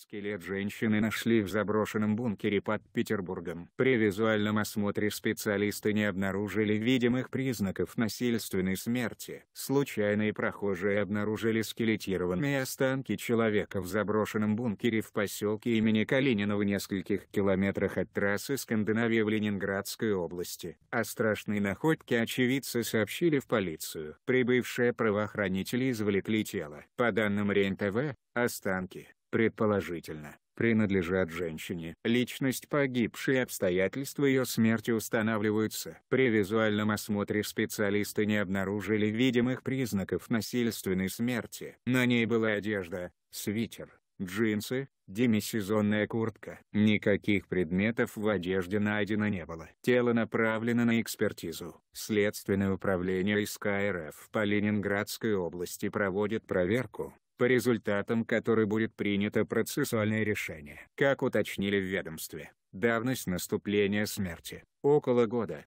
Скелет женщины нашли в заброшенном бункере под Петербургом. При визуальном осмотре специалисты не обнаружили видимых признаков насильственной смерти. Случайные прохожие обнаружили скелетированные останки человека в заброшенном бункере в поселке имени Калинина в нескольких километрах от трассы Скандинавия в Ленинградской области. О страшной находке очевидцы сообщили в полицию. Прибывшие правоохранители извлекли тело. По данным РЕН-ТВ, Останки, предположительно, принадлежат женщине. Личность погибшей и обстоятельства ее смерти устанавливаются. При визуальном осмотре специалисты не обнаружили видимых признаков насильственной смерти. На ней была одежда, свитер, джинсы, демисезонная куртка. Никаких предметов в одежде найдено не было. Тело направлено на экспертизу. Следственное управление СКРФ по Ленинградской области проводит проверку по результатам которой будет принято процессуальное решение. Как уточнили в ведомстве, давность наступления смерти – около года.